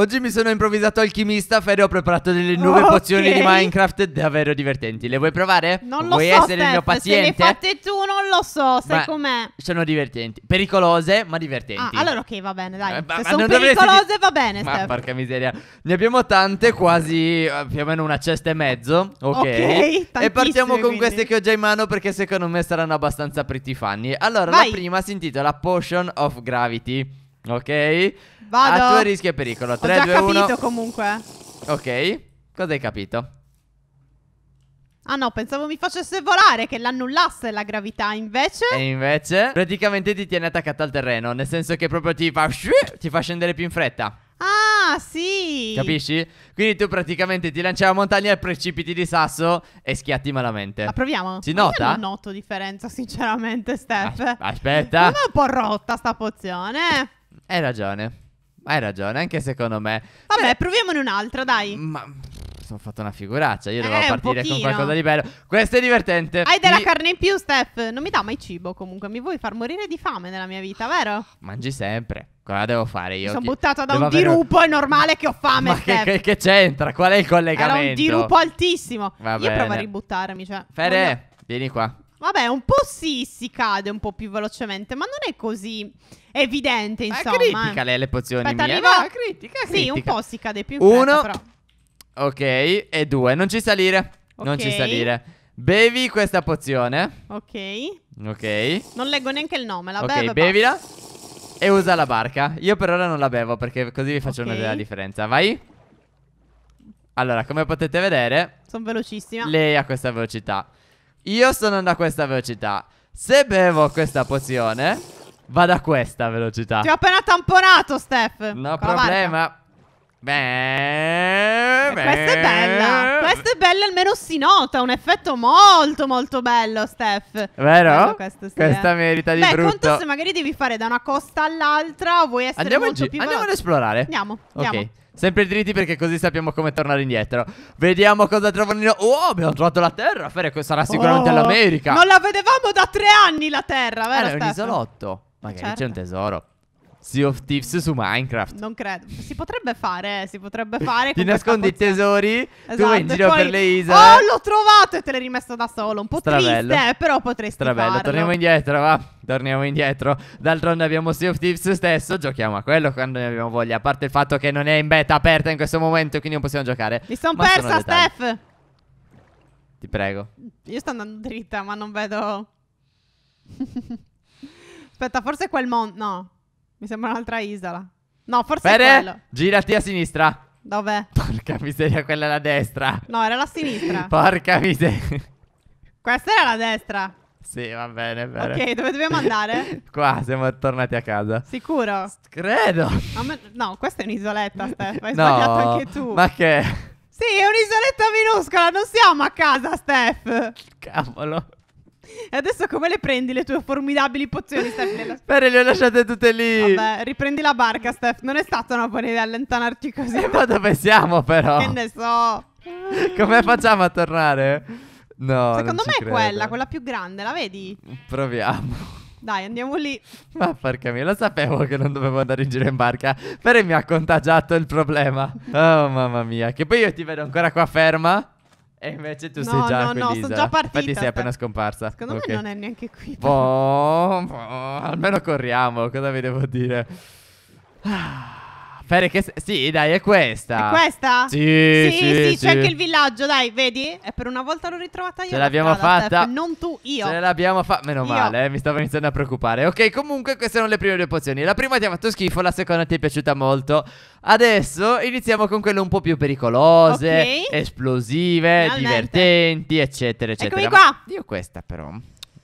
Oggi mi sono improvvisato alchimista, Fede ho preparato delle nuove okay. pozioni di Minecraft davvero divertenti. Le vuoi provare? Non lo vuoi so, essere Steph, il mio paziente? Se le fatte tu non lo so, sai com'è. Sono divertenti, pericolose, ma divertenti. Ah, allora ok, va bene, dai. Eh, ma, se ma sono pericolose di... va bene, ma, Steph. porca miseria. Ne abbiamo tante, quasi eh, più o meno una cesta e mezzo, ok? okay e partiamo con quindi. queste che ho già in mano perché secondo me saranno abbastanza pretty funny. Allora, Vai. la prima si intitola Potion of Gravity. Ok? Vado. A tuo rischio e pericolo. 3, Ho già capito comunque. Ok. Cosa hai capito? Ah no, pensavo mi facesse volare, che l'annullasse la gravità, invece... E invece praticamente ti tiene attaccata al terreno, nel senso che proprio ti fa, ti fa scendere più in fretta. Ah, sì! Capisci? Quindi tu praticamente ti lanci alla montagna e precipiti di sasso e schiatti malamente. Ma proviamo. Si nota? Io non noto differenza, sinceramente, Steph. As ah, aspetta. Ma è un po' rotta sta pozione. Hai ragione. Hai ragione, anche secondo me. Vabbè, Beh, proviamone un'altra, dai. Ma sono fatto una figuraccia. Io dovevo eh, partire con qualcosa di bello. Questo è divertente. Hai della mi... carne in più, Steph. Non mi dà mai cibo comunque. Mi vuoi far morire di fame nella mia vita, vero? Mangi sempre. Cosa devo fare io? Mi sono buttato da devo un dirupo. Avere... È normale che ho fame. Ma che, che, che, c'entra? Qual è il collegamento? Era un dirupo altissimo. Va io bene. provo a ributtarmi. Cioè, Fere, voglio... vieni qua. Vabbè, un po' sì, si cade un po' più velocemente, ma non è così evidente, insomma. Ma critica eh. le, le pozioni Aspetta, mie. Arriva... No, critica, critica. Sì, un po' si cade più in fretta, Uno. Però. Ok, e due. Non ci salire. Okay. Non ci salire. Bevi questa pozione. Ok. Ok. Non leggo neanche il nome, la okay, bevo. Ok, bevila. E usa la barca. Io per ora non la bevo perché così vi faccio okay. un'idea della differenza. Vai. Allora, come potete vedere... Sono velocissima. Lei ha questa velocità. Io sono andando a questa velocità Se bevo questa pozione Vado a questa velocità Ti ho appena tamponato, Steph No problema Beh, beh Questa è bella queste belle almeno si nota un effetto molto molto bello, Steph. Vero? Questo, sì, Questa eh. merita di Beh, brutto. conto se magari devi fare da una costa all'altra o vuoi essere andiamo molto più Andiamo ad esplorare. Andiamo, andiamo. Ok. Sempre dritti perché così sappiamo come tornare indietro. Vediamo cosa trovano. In... Oh, abbiamo trovato la Terra. Fere, sarà sicuramente oh, l'America. Non la vedevamo da tre anni la Terra, vero? Era eh, un isolotto. Magari certo. c'è un certo. tesoro. Sea of Thieves su Minecraft. Non credo. Si potrebbe fare, eh, si potrebbe fare. Ti nascondi i tesori, esatto, tu vai in esatto, giro poi, per le isole. Oh, l'ho trovato e te l'hai rimesso da solo. Un po' Stravello. triste, eh, però potresti Stravello. farlo. torniamo indietro, va. Torniamo indietro. D'altronde abbiamo Sea of Thieves stesso, giochiamo a quello quando ne abbiamo voglia. A parte il fatto che non è in beta aperta in questo momento, quindi non possiamo giocare. Mi son persa, sono Steph. Ti prego. Io sto andando dritta, ma non vedo... Aspetta, forse quel mon... No. Mi sembra un'altra isola. No, forse Fede, è quello. girati a sinistra. Dov'è? Porca miseria, quella è la destra. No, era la sinistra. Porca miseria. Questa era la destra. Sì, va bene, va bene. Ok, dove dobbiamo andare? Qua, siamo tornati a casa. Sicuro? S credo. Me... No, questa è un'isoletta, Steph. Hai no, sbagliato anche tu. Ma che? Sì, è un'isoletta minuscola, non siamo a casa, Steph. Cavolo. E adesso come le prendi le tue formidabili pozioni, Steph? Però le ho lasciate tutte lì. Vabbè, riprendi la barca, Steph. Non è stata una buona idea allontanarti così. E eh, ma dove siamo, però? Che ne so. come facciamo a tornare? No. Secondo me è credo. quella, quella più grande, la vedi? Proviamo. Dai, andiamo lì. Ma porca mia, lo sapevo che non dovevo andare in giro in barca. Però mi ha contagiato il problema. Oh, mamma mia. Che poi io ti vedo ancora qua ferma. E invece tu no, sei già no, qui, No, no, sono già partita. Infatti sei appena scomparsa. Secondo okay. me non è neanche qui. Boh, boh, almeno corriamo, cosa vi devo dire? Ah. Fare che sì, dai, è questa. È questa? Sì, sì, sì, sì, sì. c'è anche il villaggio, dai, vedi? E per una volta l'ho ritrovata io. Ce l'abbiamo fatta. Steph, non tu, io. Ce l'abbiamo fatta. Meno io. male, eh, mi stavo iniziando a preoccupare. Ok, comunque queste sono le prime due pozioni. La prima ti ha fatto schifo, la seconda ti è piaciuta molto. Adesso iniziamo con quelle un po' più pericolose, okay. esplosive, Finalmente. divertenti, eccetera, eccetera. Eccomi qua. Ma io questa però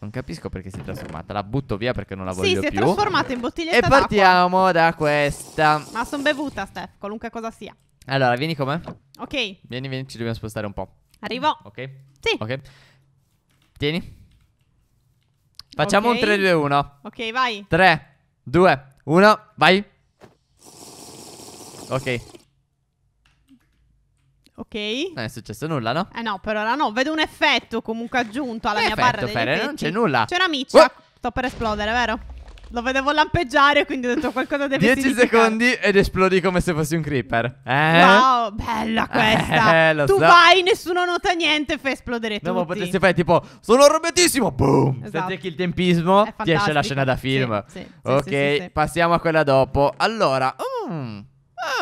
non capisco perché si è trasformata. La butto via perché non la voglio più. Sì, si è più. trasformata in bottiglietta E partiamo da questa. Ma sono bevuta, Steph, qualunque cosa sia. Allora, vieni con me. Ok. Vieni, vieni, ci dobbiamo spostare un po'. Arrivo. Ok. Sì. Ok. Tieni. Facciamo okay. un 3 2 1. Ok, vai. 3 2 1, vai. Ok. Ok. Non è successo nulla, no? Eh no, per ora no. Vedo un effetto comunque aggiunto alla che mia effetto, barra degli Fere, non c'è nulla. C'è una miccia. Oh! Sto per esplodere, vero? Lo vedevo lampeggiare, quindi ho detto qualcosa deve 10 secondi ed esplodi come se fossi un creeper. Eh? Wow, bella questa. Eh, tu so. vai, nessuno nota niente, fai esplodere tutto. Dopo potresti fare tipo, sono arrabbiatissimo, boom. Esatto. Senti che il tempismo ti esce la scena da film. Sì, sì, ok, sì, passiamo a quella dopo. Allora, mm,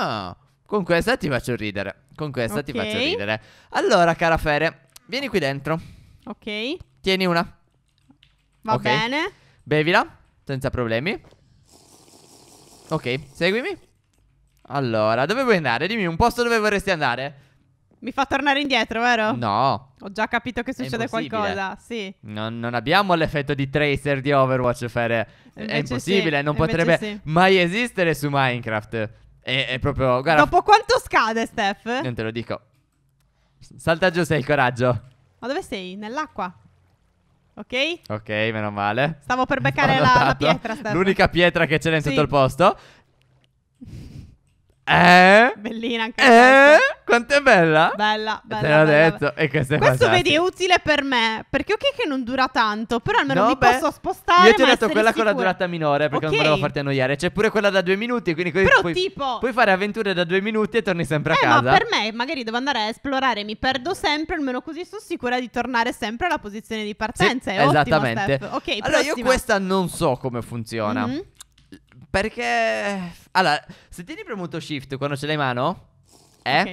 ah, con questa ti faccio ridere. Con questa okay. ti faccio ridere. Allora, cara Fere, vieni qui dentro. Ok. Tieni una. Va okay. bene. Bevila, senza problemi. Ok, seguimi. Allora, dove vuoi andare? Dimmi un posto dove vorresti andare. Mi fa tornare indietro, vero? No. Ho già capito che succede qualcosa. Sì. Non, non, abbiamo l'effetto di tracer di Overwatch, Fere. Invece è impossibile, sì. non Invece potrebbe sì. mai esistere su Minecraft. È, è proprio. Guarda, Dopo quanto scade, Steph? Non te lo dico. Salta giù, sei il coraggio. Ma dove sei? Nell'acqua. Ok? Ok, meno male. Stavo per beccare la, la, pietra. Steph. L'unica pietra che c'era in sì. tutto il posto. Eh? Bellina anche eh? Quanto è bella? Bella, bella. Te l'ho bella, detto. Bella. E questo è questo fantastico. vedi è utile per me. Perché ok che non dura tanto, però almeno no, mi beh, posso spostare. Io ti ho detto quella sicura. con la durata minore perché okay. non volevo farti annoiare. C'è pure quella da due minuti. Quindi però puoi, tipo... puoi fare avventure da due minuti e torni sempre a eh, casa. Ma per me magari devo andare a esplorare, mi perdo sempre. Almeno così sono sicura di tornare sempre alla posizione di partenza. Sì, è esattamente. Ottimo, Steph. ok, allora prossima. io questa non so come funziona. Mm-hmm. Perché... Allora, se tieni premuto shift quando ce l'hai in mano... Eh? Ok.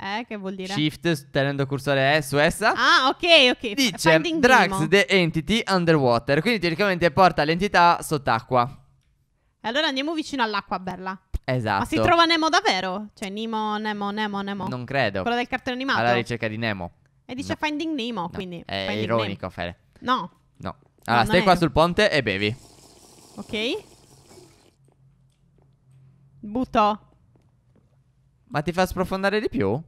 Eh, che vuol dire? Shift tenendo cursore E eh, su essa. Ah, ok, ok. Dice Finding Drugs Nemo. the Entity Underwater. Quindi teoricamente porta l'entità sott'acqua. Allora andiamo vicino all'acqua, bella. Esatto. Ma si esatto. trova Nemo davvero? Cioè Nemo, Nemo, Nemo, Nemo. Non credo. Quello del cartone animato. Alla ricerca di Nemo. E dice no. Finding Nemo, no. quindi. È Finding ironico, Nemo. Fere. No. No. Allora, non stai qua ero. sul ponte e bevi. Ok. Buttò. Ma ti fa sprofondare di più?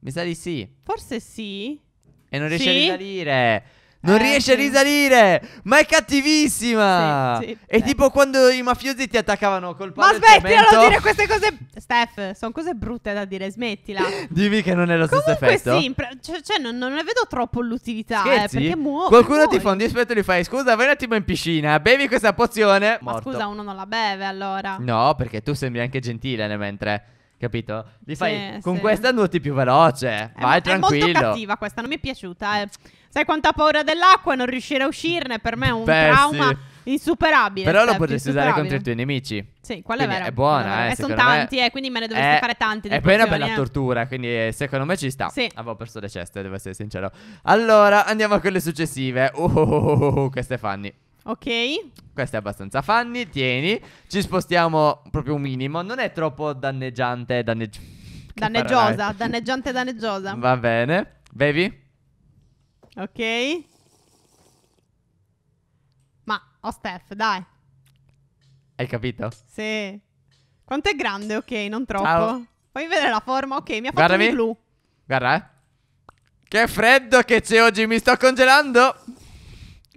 Mi sa di sì. Forse sì. E non riesci sì? a risalire. Non eh, riesce sì. a risalire! Ma è cattivissima! Sì, sì, è beh. tipo quando i mafiosi ti attaccavano col palo. Ma smettila di dire queste cose. Steph, sono cose brutte da dire, smettila. Dimmi che non è lo Comunque stesso effetto. Sì, impre- cioè, cioè non, non, ne vedo troppo l'utilità. Eh, perché muo- Qualcuno muori. ti fa un dispetto e gli fai: Scusa, vai un attimo in piscina, bevi questa pozione. Ma scusa, uno non la beve allora. No, perché tu sembri anche gentile nel mentre. Capito? Li fai sì, con sì. questa nuoti più veloce. Eh, vai è tranquillo. È molto cattiva questa, non mi è piaciuta. Eh. Sai quanta paura dell'acqua e non riuscire a uscirne? Per me è un Beh, trauma. Sì. Insuperabile. Però lo cioè, potresti usare contro i tuoi nemici. Sì, quella è vera. È buona, eh. eh sono tanti, eh, quindi me ne dovresti è, fare tanti. È poi una bella eh. tortura, quindi eh, secondo me ci sta. Sì. Avevo perso le ceste, devo essere sincero. Allora, andiamo a quelle successive. Uh, oh, oh, oh, Ok. Questa è abbastanza funny, tieni. Ci spostiamo proprio un minimo. Non è troppo danneggiante, danneggi- Danneggiosa, danneggiante, danneggiosa. Va bene. Bevi? Ok. Ma, ho oh Steph, dai. Hai capito? Sì. Quanto è grande, ok, non troppo. Ciao. Fammi vedere la forma, ok, mi ha fatto Guardami. blu. Guarda, eh. Che freddo che c'è oggi, mi sto congelando.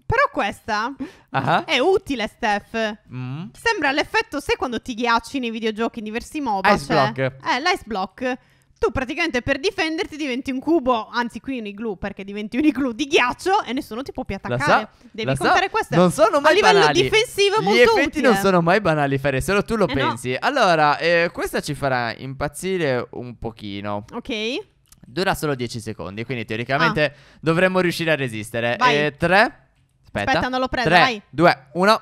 Però questa uh-huh. è utile, Steph. Mm. Sembra l'effetto, sai quando ti ghiacci nei videogiochi in diversi modi. Ice cioè, block. Eh, l'ice block. Tu praticamente per difenderti diventi un cubo, anzi qui un igloo, perché diventi un igloo di ghiaccio e nessuno ti può più attaccare. So, Devi contare so. questo. Non sono mai A livello banali. difensivo è molto Gli effetti utile. non sono mai banali, Fere, solo tu lo eh pensi. No. Allora, eh, questa ci farà impazzire un pochino. Ok. Dura solo 10 secondi, quindi teoricamente ah. dovremmo riuscire a resistere. 3, Aspetta. Aspetta, non lo prendo, 3, vai. 2, 1.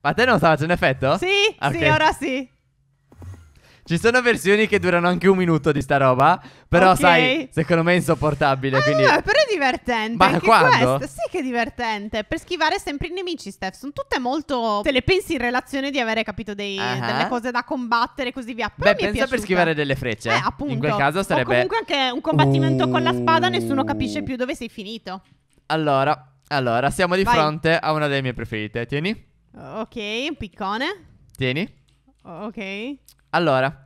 Ma te non sta facendo effetto? Sì, okay. sì, ora sì. Ci sono versioni che durano anche un minuto di sta roba. Però, okay. sai, secondo me è insopportabile. Ah, quindi... no, però è divertente. Ma anche quando? Quest, sì, che è divertente. Per schivare sempre i nemici, Steph. Sono tutte molto. Te le pensi in relazione di avere capito dei, uh-huh. delle cose da combattere e così via. Però Beh, pensa piaciuta. per schivare delle frecce. Eh, appunto. In quel caso sarebbe. O comunque anche un combattimento uh... con la spada, uh. nessuno capisce più dove sei finito. Allora, allora, siamo di Vai. fronte a una delle mie preferite. Tieni. Ok, un piccone. Tieni. Ok. Allora.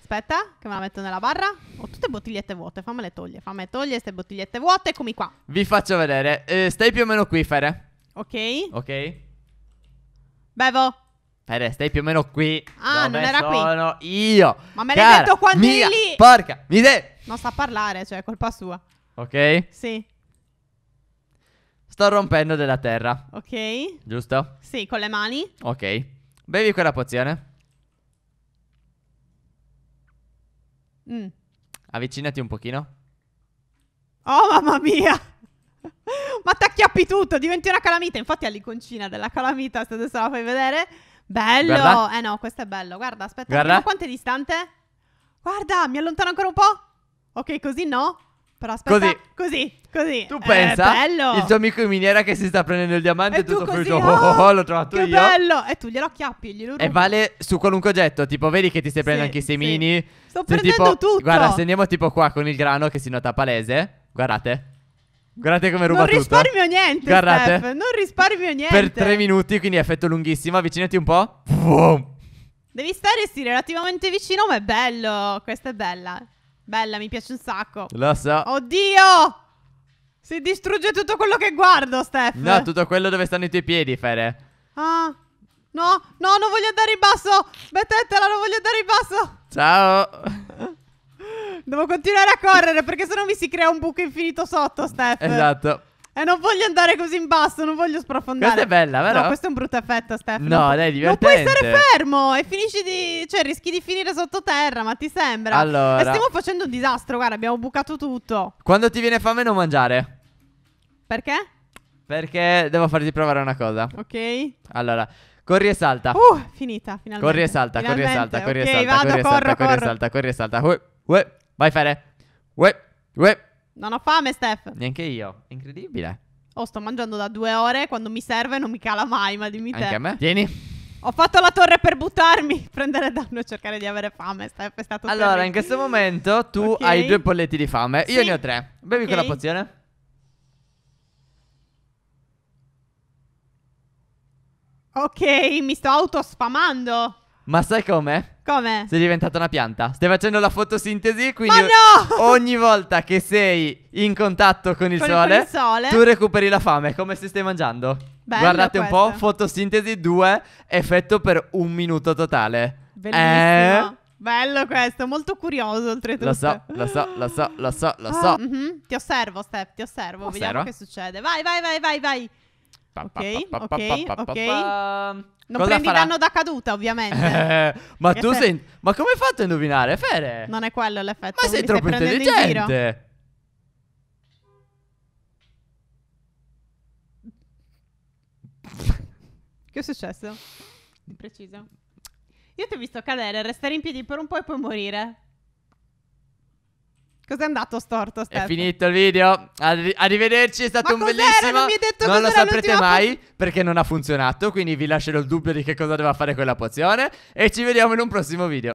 Aspetta, che me la metto nella barra. Ho tutte bottigliette vuote, fammele togliere. Fammele togliere queste bottigliette vuote, eccomi qua. Vi faccio vedere. Eh, stai più o meno qui, Fere. Ok. Ok. Bevo. Fere, stai più o meno qui. Ah, non era sono qui. Sono io. Ma me l'hai detto quando mia, lì. Porca, mi de. Non sa parlare, cioè, è colpa sua. Ok? Sì. Sto rompendo della terra. Ok. Giusto? Sì, con le mani. Ok. Bevi quella pozione. Mm. Avvicinati un pochino. Oh mamma mia! Ma t'acchiappi tutto, diventi una calamita. Infatti è l'iconcina della calamita, se adesso la fai vedere. Bello! Guarda. Eh no, questo è bello. Guarda, aspetta, Guarda. quanto è distante? Guarda, mi allontano ancora un po'. Ok, così no. Però aspetta, così, così. così. Tu eh, pensa, bello. il tuo amico in miniera che si sta prendendo il diamante e tutto così, oh, oh, oh, l'ho trovato che io. bello. E tu glielo acchiappi, glielo rubi. E vale su qualunque oggetto, tipo vedi che ti stai prendendo sì, anche i semini. Sì. Sto se, prendendo tipo, tutto. Guarda, se andiamo tipo qua con il grano che si nota palese, guardate. Guardate come ruba tutto. Non risparmio niente, Guardate. Steph, non risparmio niente. Per tre minuti, quindi effetto lunghissimo, avvicinati un po'. Devi stare sì relativamente vicino, ma è bello. Questa è bella. Bella, mi piace un sacco. Lo so. Oddio! Si distrugge tutto quello che guardo, Steph. No, tutto quello dove stanno i tuoi piedi, Fere. Ah. No, no, non voglio andare in basso. Mettetela, non voglio andare in basso. Ciao. Devo continuare a correre perché se no mi si crea un buco infinito sotto, Steph. Esatto. Eh, non voglio andare così in basso, non voglio sprofondare. Questa è bella, vero? No, questo è un brutto effetto, Stefano. No, dai, divertente. Non puoi stare fermo e finisci di... Cioè, rischi di finire sottoterra, ma ti sembra? Allora... E stiamo facendo un disastro, guarda, abbiamo bucato tutto. Quando ti viene fame non mangiare. Perché? Perché devo farti provare una cosa. Ok. Allora... Corri e salta. Uh, finita, finalmente. Corri e salta, finalmente. corri e salta, corri e okay, salta, vado, corri, corro, salta corri e salta, corri e salta, corri e salta. Vai, Fere. Uè, uè. Non ho fame, Steph. Neanche io. incredibile. Oh, sto mangiando da due ore. Quando mi serve non mi cala mai, ma dimmi te. Anche a me. Vieni. Ho fatto la torre per buttarmi, prendere danno e cercare di avere fame. Steph, è stato Allora, terribile. in questo momento tu okay. hai due polletti di fame. Sì. Io ne ho tre. Bevi okay. quella pozione. Ok, mi sto autosfamando. Ma sai come? Come? Sei diventata una pianta. Stai facendo la fotosintesi, quindi Ma no! ogni volta che sei in contatto con il, con sole, il sole, tu recuperi la fame, come se stai mangiando. Bello Guardate questo. un po', fotosintesi 2, effetto per un minuto totale. Bellissimo. Eh? Bello questo, molto curioso oltretutto. Lo so, lo so, lo so, lo so, lo so. Ah, mm-hmm. Ti osservo, Steph, ti osservo, osservo. vediamo che succede. Vai, vai, vai, vai, vai. Ok, ok, ok. Non Cosa prendi farà? danno da caduta, ovviamente. Eh, ma tu sei... Ma come hai fatto a indovinare, Fere? Non è quello l'effetto. Ma sei troppo stai intelligente. Che è successo? Impreciso. Io ti ho visto cadere, restare in piedi per un po' e poi morire. Cos'è andato storto, Steph? È finito il video. arrivederci, è stato Ma un bellissimo. Non, mi hai detto non lo saprete mai perché non ha funzionato. Quindi vi lascerò il dubbio di che cosa doveva fare quella pozione. E ci vediamo in un prossimo video.